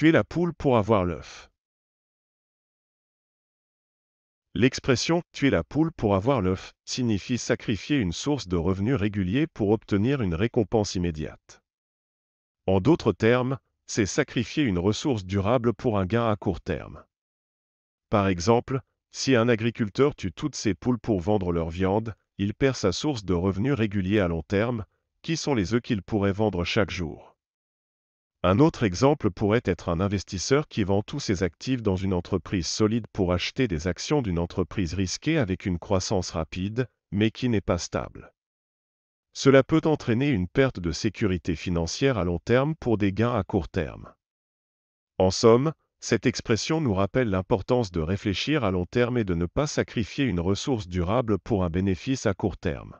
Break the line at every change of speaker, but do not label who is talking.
tuer la poule pour avoir l'œuf. L'expression tuer la poule pour avoir l'œuf signifie sacrifier une source de revenus réguliers pour obtenir une récompense immédiate. En d'autres termes, c'est sacrifier une ressource durable pour un gain à court terme. Par exemple, si un agriculteur tue toutes ses poules pour vendre leur viande, il perd sa source de revenus réguliers à long terme, qui sont les œufs qu'il pourrait vendre chaque jour. Un autre exemple pourrait être un investisseur qui vend tous ses actifs dans une entreprise solide pour acheter des actions d'une entreprise risquée avec une croissance rapide, mais qui n'est pas stable. Cela peut entraîner une perte de sécurité financière à long terme pour des gains à court terme. En somme, cette expression nous rappelle l'importance de réfléchir à long terme et de ne pas sacrifier une ressource durable pour un bénéfice à court terme.